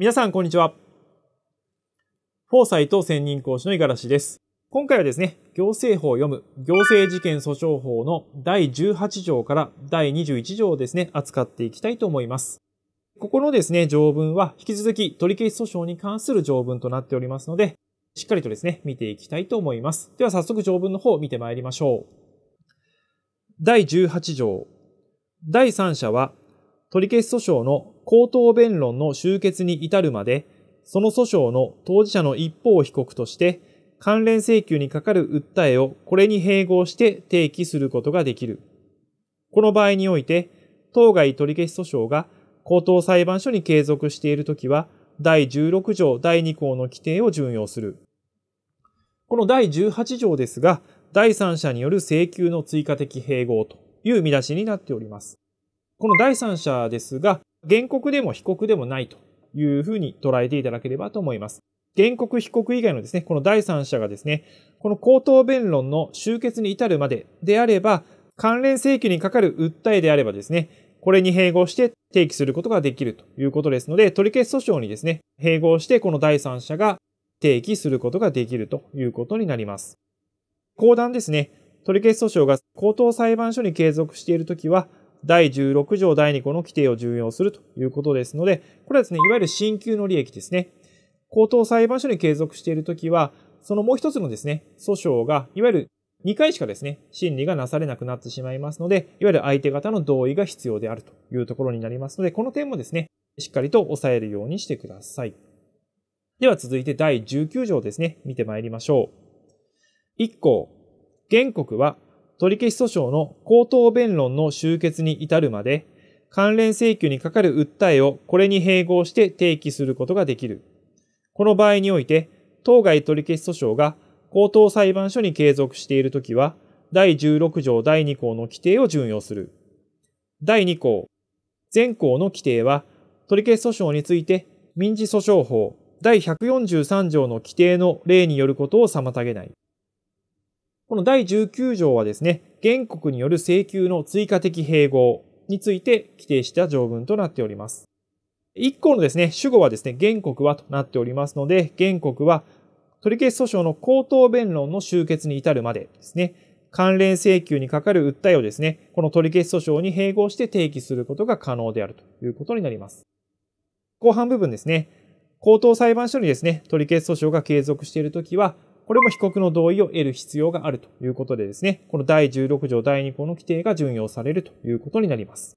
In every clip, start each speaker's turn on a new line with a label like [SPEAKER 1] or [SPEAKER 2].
[SPEAKER 1] 皆さん、こんにちは。フォーサイト専任講師の五十嵐です。今回はですね、行政法を読む、行政事件訴訟法の第18条から第21条をですね、扱っていきたいと思います。ここのですね、条文は引き続き取り消し訴訟に関する条文となっておりますので、しっかりとですね、見ていきたいと思います。では早速条文の方を見てまいりましょう。第18条。第三者は取消訴訟の口頭弁論の終結に至るまで、その訴訟の当事者の一方を被告として、関連請求にかかる訴えをこれに併合して提起することができる。この場合において、当該取消訴訟が高等裁判所に継続しているときは、第16条第2項の規定を準用する。この第18条ですが、第三者による請求の追加的併合という見出しになっております。この第三者ですが、原告でも被告でもないというふうに捉えていただければと思います。原告、被告以外のですね、この第三者がですね、この口頭弁論の終結に至るまでであれば、関連請求にかかる訴えであればですね、これに併合して提起することができるということですので、取り消し訴訟にですね、併合してこの第三者が提起することができるということになります。公団ですね、取り消し訴訟が高等裁判所に継続しているときは、第16条第2項の規定を重要するということですので、これはですね、いわゆる新旧の利益ですね。高等裁判所に継続しているときは、そのもう一つのですね、訴訟が、いわゆる2回しかですね、審理がなされなくなってしまいますので、いわゆる相手方の同意が必要であるというところになりますので、この点もですね、しっかりと押さえるようにしてください。では続いて第19条ですね、見てまいりましょう。1項、原告は取消訴訟の口頭弁論の終結に至るまで、関連請求にかかる訴えをこれに併合して提起することができる。この場合において、当該取消訴訟が口頭裁判所に継続しているときは、第16条第2項の規定を準用する。第2項、前項の規定は、取消訴訟について民事訴訟法第143条の規定の例によることを妨げない。この第19条はですね、原告による請求の追加的併合について規定した条文となっております。1項のですね、主語はですね、原告はとなっておりますので、原告は取り消し訴訟の口頭弁論の終結に至るまでですね、関連請求にかかる訴えをですね、この取り消し訴訟に併合して提起することが可能であるということになります。後半部分ですね、高等裁判所にですね、取り消し訴訟が継続しているときは、これも被告の同意を得る必要があるということでですね、この第16条第2項の規定が準用されるということになります。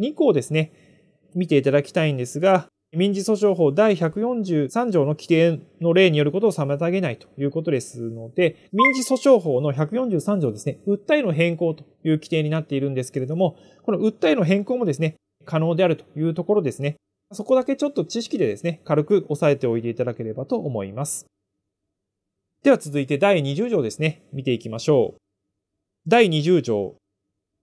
[SPEAKER 1] 2項ですね、見ていただきたいんですが、民事訴訟法第143条の規定の例によることを妨げないということですので、民事訴訟法の143条ですね、訴えの変更という規定になっているんですけれども、この訴えの変更もですね、可能であるというところですね。そこだけちょっと知識でですね、軽く押さえておいていただければと思います。では続いて第20条ですね。見ていきましょう。第20条。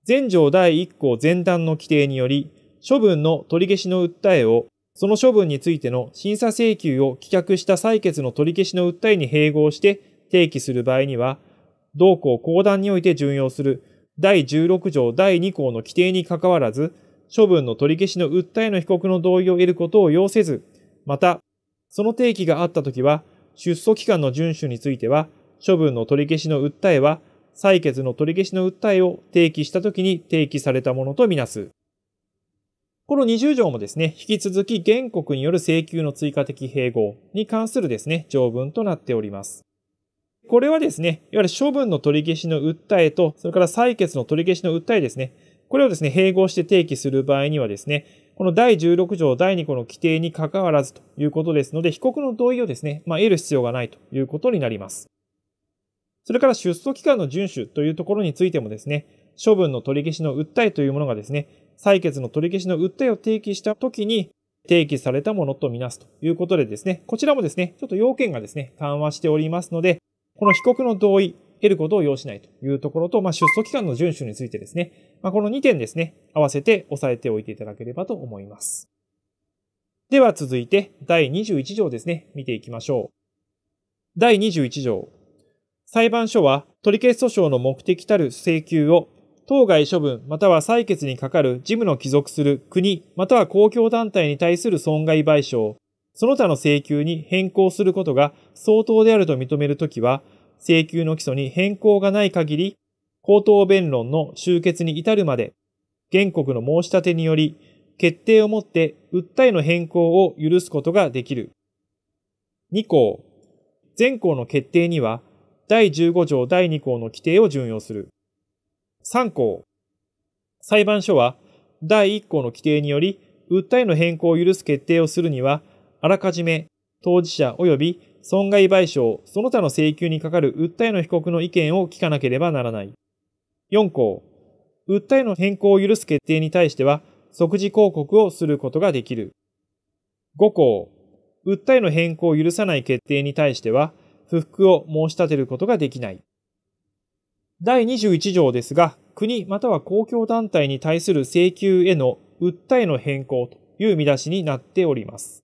[SPEAKER 1] 前条第1項前段の規定により、処分の取り消しの訴えを、その処分についての審査請求を棄却した採決の取り消しの訴えに併合して提起する場合には、同項公団において準用する第16条第2項の規定にかかわらず、処分の取り消しの訴えの被告の同意を得ることを要せず、また、その提起があったときは、出訴期間の遵守については、処分の取り消しの訴えは、採決の取り消しの訴えを提起した時に提起されたものとみなす。この20条もですね、引き続き原告による請求の追加的併合に関するですね、条文となっております。これはですね、いわゆる処分の取り消しの訴えと、それから採決の取り消しの訴えですね、これをですね、併合して提起する場合にはですね、この第16条第2項の規定に関わらずということですので、被告の同意をですね、まあ、得る必要がないということになります。それから出訴期間の遵守というところについてもですね、処分の取り消しの訴えというものがですね、採決の取り消しの訴えを提起したときに、提起されたものとみなすということでですね、こちらもですね、ちょっと要件がですね、緩和しておりますので、この被告の同意得ることを要しないというところと、まあ、出訴期間の遵守についてですね、まあ、この2点ですね、合わせて押さえておいていただければと思います。では続いて第21条ですね、見ていきましょう。第21条。裁判所は取り消し訴訟の目的たる請求を当該処分または採決にかかる事務の帰属する国または公共団体に対する損害賠償、その他の請求に変更することが相当であると認めるときは、請求の基礎に変更がない限り、口頭弁論の終結に至るまで、原告の申し立てにより、決定をもって訴えの変更を許すことができる。2項、前項の決定には、第15条第2項の規定を準用する。3項、裁判所は、第1項の規定により、訴えの変更を許す決定をするには、あらかじめ当事者及び損害賠償、その他の請求にかかる訴えの被告の意見を聞かなければならない。4項、訴えの変更を許す決定に対しては、即時抗告をすることができる。5項、訴えの変更を許さない決定に対しては、不服を申し立てることができない。第21条ですが、国または公共団体に対する請求への訴えの変更という見出しになっております。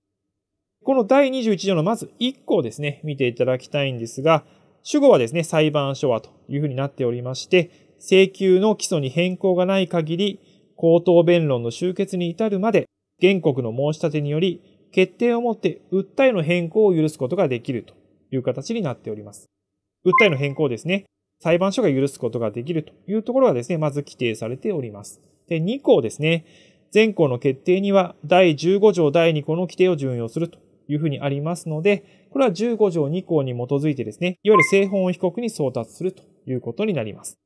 [SPEAKER 1] この第21条のまず1項ですね、見ていただきたいんですが、主語はですね、裁判所はというふうになっておりまして、請求の基礎に変更がない限り、口頭弁論の終結に至るまで、原告の申し立てにより、決定をもって訴えの変更を許すことができるという形になっております。訴えの変更ですね。裁判所が許すことができるというところがですね、まず規定されております。で、2項ですね。前項の決定には、第15条第2項の規定を準用するというふうにありますので、これは15条2項に基づいてですね、いわゆる正本を被告に送達するということになります。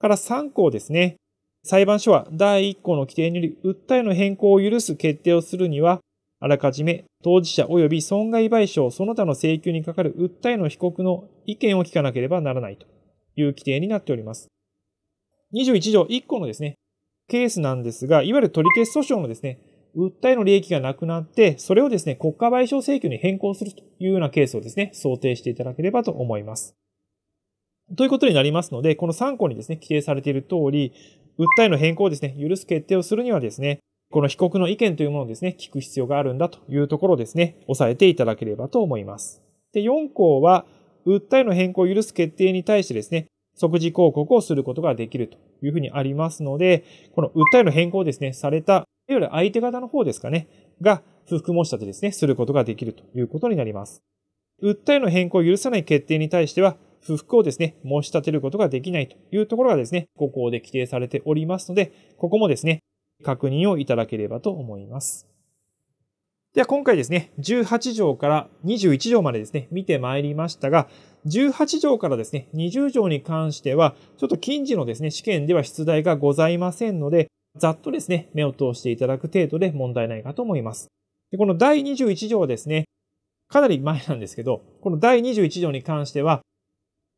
[SPEAKER 1] から3項ですね、裁判所は第1項の規定により訴えの変更を許す決定をするには、あらかじめ当事者及び損害賠償その他の請求に係る訴えの被告の意見を聞かなければならないという規定になっております。21条1項のですね、ケースなんですが、いわゆる取り消し訴訟のですね、訴えの利益がなくなって、それをですね、国家賠償請求に変更するというようなケースをですね、想定していただければと思います。ということになりますので、この3項にですね、規定されている通り、訴えの変更をですね、許す決定をするにはですね、この被告の意見というものをですね、聞く必要があるんだというところをですね、押さえていただければと思います。で、4項は、訴えの変更を許す決定に対してですね、即時抗告をすることができるというふうにありますので、この訴えの変更をですね、されたいわゆる相手方の方ですかね、が不服申し立てですね、することができるということになります。訴えの変更を許さない決定に対しては、不服をですね、申し立てることができないというところがですね、ここで規定されておりますので、ここもですね、確認をいただければと思います。では今回ですね、18条から21条までですね、見てまいりましたが、18条からですね、20条に関しては、ちょっと近似のですね、試験では出題がございませんので、ざっとですね、目を通していただく程度で問題ないかと思います。でこの第21条はですね、かなり前なんですけど、この第21条に関しては、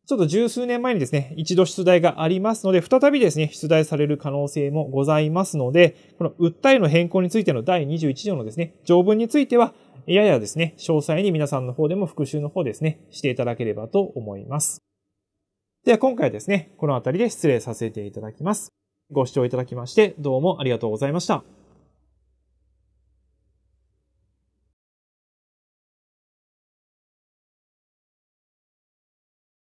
[SPEAKER 1] ちょっと十数年前にですね、一度出題がありますので、再びですね、出題される可能性もございますので、この訴えの変更についての第21条のですね、条文については、ややですね、詳細に皆さんの方でも復習の方ですね、していただければと思います。では今回はですね、この辺りで失礼させていただきます。ご視聴いただきまして、どうもありがとうございました。